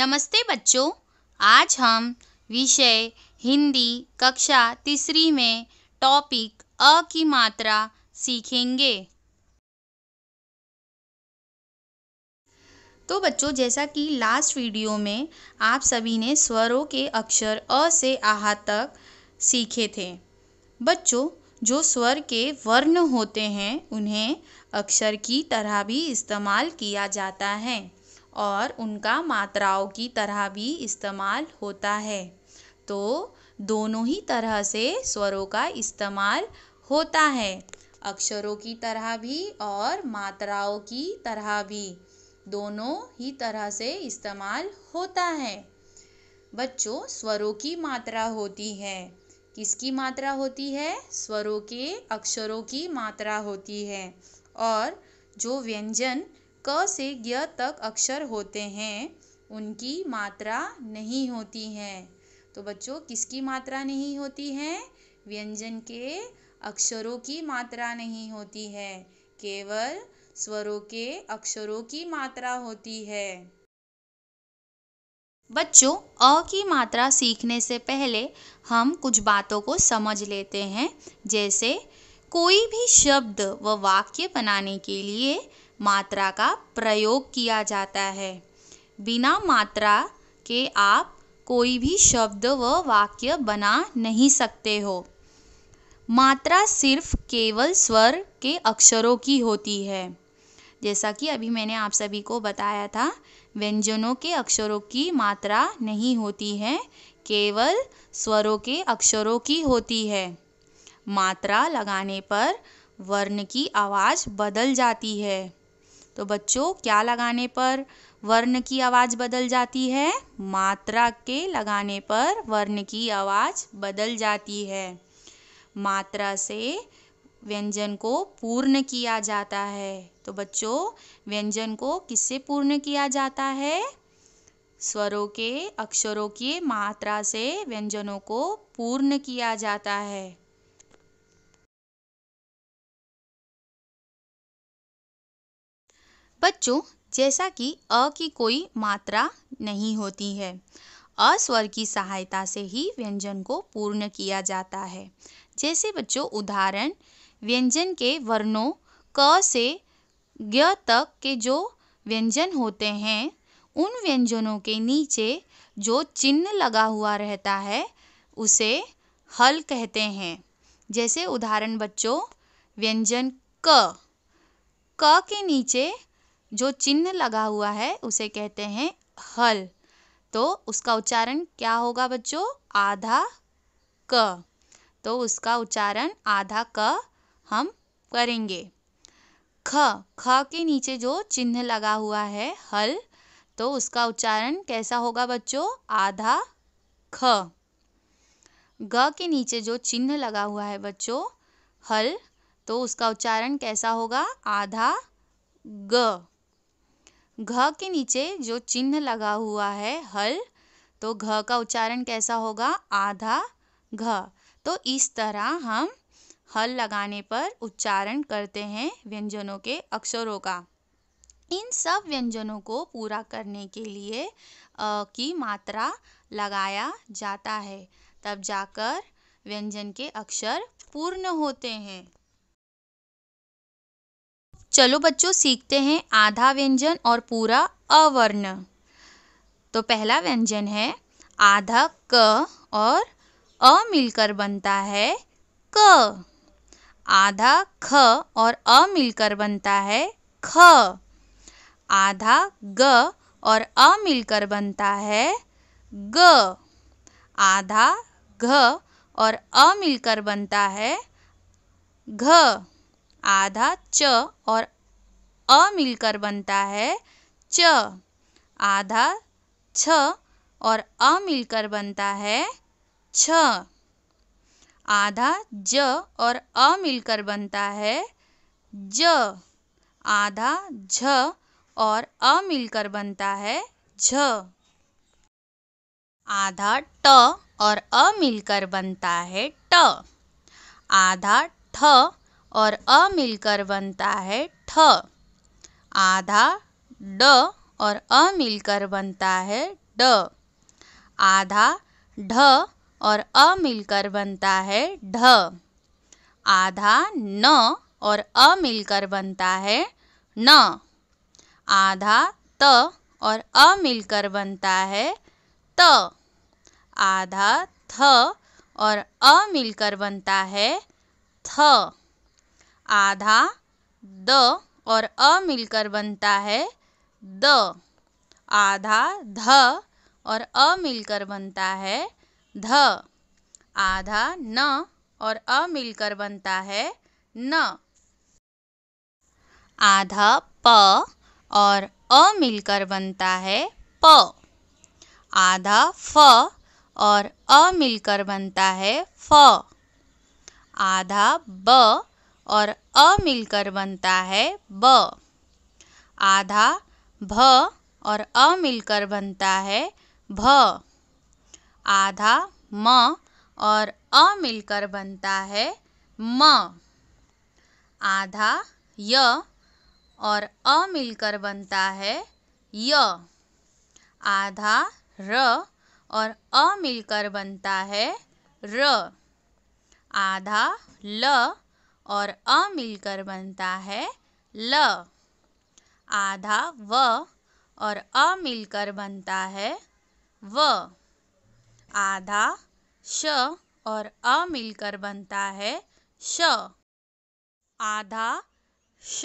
नमस्ते बच्चों आज हम विषय हिंदी कक्षा तीसरी में टॉपिक अ की मात्रा सीखेंगे तो बच्चों जैसा कि लास्ट वीडियो में आप सभी ने स्वरों के अक्षर अ से आहा तक सीखे थे बच्चों जो स्वर के वर्ण होते हैं उन्हें अक्षर की तरह भी इस्तेमाल किया जाता है और उनका मात्राओं की तरह भी इस्तेमाल होता है तो दोनों ही तरह से स्वरों का इस्तेमाल होता है अक्षरों की तरह भी और मात्राओं की तरह भी दोनों ही तरह से इस्तेमाल होता है बच्चों स्वरों की मात्रा होती है किसकी मात्रा होती है स्वरों के अक्षरों की मात्रा होती है और जो व्यंजन क से ज्ञ तक अक्षर होते हैं उनकी मात्रा नहीं होती है तो बच्चों किसकी मात्रा नहीं होती है व्यंजन के अक्षरों की मात्रा नहीं होती है केवल स्वरों के अक्षरों की मात्रा होती है बच्चों अ की मात्रा सीखने से पहले हम कुछ बातों को समझ लेते हैं जैसे कोई भी शब्द व वाक्य बनाने के लिए मात्रा का प्रयोग किया जाता है बिना मात्रा के आप कोई भी शब्द व वाक्य बना नहीं सकते हो मात्रा सिर्फ केवल स्वर के अक्षरों की होती है जैसा कि अभी मैंने आप सभी को बताया था व्यंजनों के अक्षरों की मात्रा नहीं होती है केवल स्वरों के अक्षरों की होती है मात्रा लगाने पर वर्ण की आवाज़ बदल जाती है तो बच्चों क्या लगाने पर वर्ण की आवाज़ बदल जाती है मात्रा के लगाने पर वर्ण की आवाज़ बदल जाती है मात्रा से व्यंजन को पूर्ण किया जाता है तो बच्चों व्यंजन को किससे पूर्ण किया जाता है स्वरों के अक्षरों की मात्रा से व्यंजनों को पूर्ण किया जाता है बच्चों जैसा कि अ की कोई मात्रा नहीं होती है अस्वर की सहायता से ही व्यंजन को पूर्ण किया जाता है जैसे बच्चों उदाहरण व्यंजन के वर्णों क से ग तक के जो व्यंजन होते हैं उन व्यंजनों के नीचे जो चिन्ह लगा हुआ रहता है उसे हल कहते हैं जैसे उदाहरण बच्चों व्यंजन क क के नीचे जो चिन्ह लगा हुआ है उसे कहते हैं हल तो उसका उच्चारण क्या होगा बच्चों आधा क तो उसका उच्चारण आधा क हम करेंगे ख ख के नीचे जो चिन्ह लगा हुआ है हल तो उसका उच्चारण कैसा होगा बच्चों आधा ख ग के नीचे जो चिन्ह लगा हुआ है बच्चों हल तो उसका उच्चारण कैसा होगा आधा ग घ के नीचे जो चिन्ह लगा हुआ है हल तो घ का उच्चारण कैसा होगा आधा घ तो इस तरह हम हल लगाने पर उच्चारण करते हैं व्यंजनों के अक्षरों का इन सब व्यंजनों को पूरा करने के लिए अ की मात्रा लगाया जाता है तब जाकर व्यंजन के अक्षर पूर्ण होते हैं चलो बच्चों सीखते हैं आधा व्यंजन और पूरा अवर्ण तो पहला व्यंजन है आधा क और अ मिलकर बनता है क आधा ख और अ मिलकर बनता है ख आधा ग और अ मिलकर बनता है ग आधा घ और अ मिलकर बनता है घ आधा च और अ मिलकर बनता है च आधा छ और अ मिलकर बनता है छ आधा ज और अ मिलकर बनता है ज आधा झ और अ मिलकर बनता है झ आधा ट और अ मिलकर बनता है ट आधा ठ और अ मिलकर बनता है ठ आधा ड और अ मिलकर बनता है ड आधा ढ और अ मिलकर बनता है ढ आधा न और अ मिलकर बनता है न आधा त और अ मिलकर बनता है त आधा थ और अ मिलकर बनता है थ आधा द और अ मिलकर बनता है द आधा ध और अ मिलकर बनता है ध आधा न और अ मिलकर बनता है न आधा प और अ मिलकर बनता है प आधा फ और अ मिलकर बनता है फ आधा ब और अ मिलकर बनता है ब आधा भ और अ मिलकर बनता है भ आधा म और अ मिलकर बनता है म आधा य और अ मिलकर बनता है य आधा र और अ मिलकर बनता है र आधा ल और अ मिलकर बनता है ल आधा व और अ मिलकर बनता है व आधा श और अ मिलकर बनता है श आधा श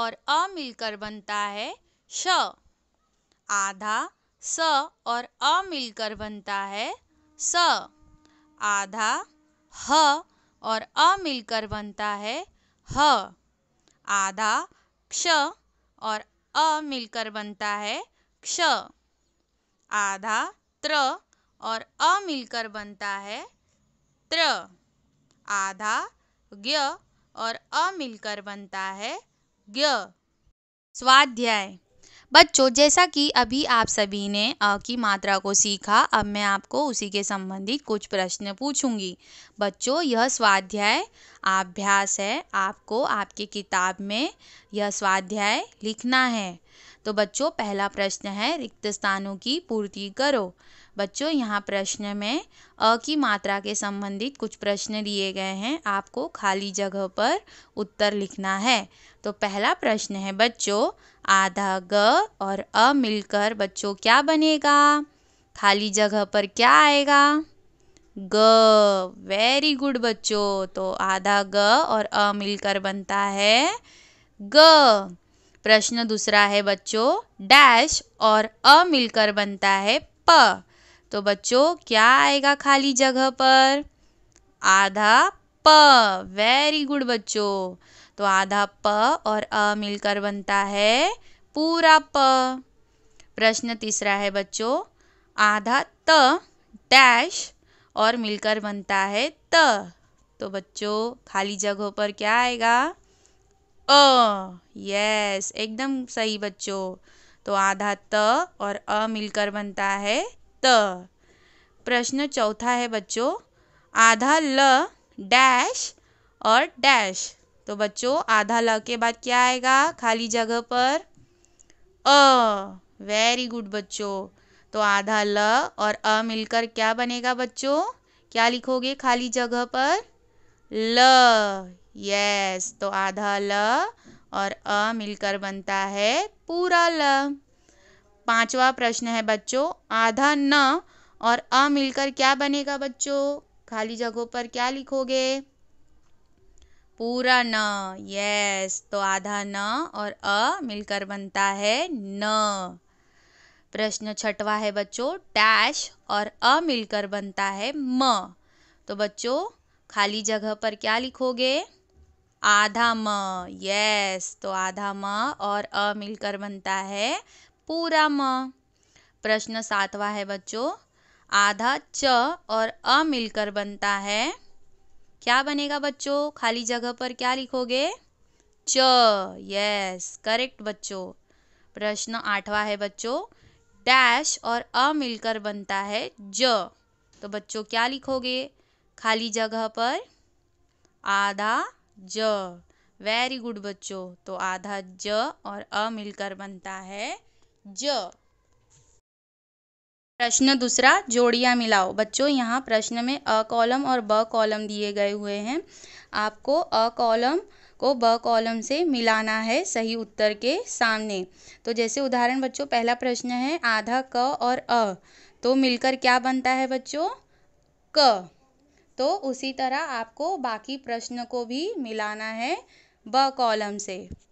और अ मिलकर बनता है श आधा स और अ मिलकर बनता है स आधा ह और अ मिलकर बनता है ह आधा क्ष और अ मिलकर बनता है क्ष आधा त्र और अ मिलकर बनता है त्र आधा ज्ञ और अ मिलकर बनता है ज्ञ स्वाध्याय बच्चों जैसा कि अभी आप सभी ने अ की मात्रा को सीखा अब मैं आपको उसी के संबंधित कुछ प्रश्न पूछूंगी बच्चों यह स्वाध्याय अभ्यास है आपको आपकी किताब में यह स्वाध्याय लिखना है तो बच्चों पहला प्रश्न है रिक्त स्थानों की पूर्ति करो बच्चों यहाँ प्रश्न में अ की मात्रा के संबंधित कुछ प्रश्न दिए गए हैं आपको खाली जगह पर उत्तर लिखना है तो पहला प्रश्न है बच्चों आधा ग और अ मिलकर बच्चों क्या बनेगा खाली जगह पर क्या आएगा ग वेरी गुड बच्चों तो आधा ग और अ मिलकर बनता है ग प्रश्न दूसरा है बच्चों डैश और अ मिलकर बनता है प तो बच्चों क्या आएगा खाली जगह पर आधा प वेरी गुड बच्चों तो आधा प और अ मिलकर बनता है पूरा प प्रश्न तीसरा है बच्चों आधा त डैश और मिलकर बनता है त तो बच्चों खाली जगहों पर क्या आएगा अ यस एकदम सही बच्चों तो आधा त और अ मिलकर बनता है त प्रश्न चौथा है बच्चों आधा ल डैश और डैश तो बच्चों आधा ल के बाद क्या आएगा खाली जगह पर अ वेरी गुड बच्चों तो आधा ल और अ मिलकर क्या बनेगा बच्चों क्या लिखोगे खाली जगह पर ल यस तो आधा ल और अ मिलकर बनता है पूरा ल पांचवा प्रश्न है बच्चों आधा न और अ मिलकर क्या बनेगा बच्चों खाली जगहों पर क्या लिखोगे पूरा न यस तो आधा न और अ मिलकर बनता है न प्रश्न छठवा है बच्चों डैश और अ मिलकर बनता है म तो बच्चों खाली जगह पर क्या लिखोगे आधा म यस तो आधा म और अ मिलकर बनता है पूरा म प्रश्न सातवा है बच्चों आधा च और अ मिलकर बनता है क्या बनेगा बच्चों खाली जगह पर क्या लिखोगे च यस करेक्ट बच्चों प्रश्न आठवा है बच्चों डैश और अ मिलकर बनता है ज तो बच्चों क्या लिखोगे खाली जगह पर आधा ज वेरी गुड बच्चों तो आधा ज और अ मिलकर बनता है ज प्रश्न दूसरा जोड़ियाँ मिलाओ बच्चों यहाँ प्रश्न में अ कॉलम और ब कॉलम दिए गए हुए हैं आपको अ कॉलम को ब कॉलम से मिलाना है सही उत्तर के सामने तो जैसे उदाहरण बच्चों पहला प्रश्न है आधा क और अ तो मिलकर क्या बनता है बच्चों क तो उसी तरह आपको बाकी प्रश्न को भी मिलाना है ब कॉलम से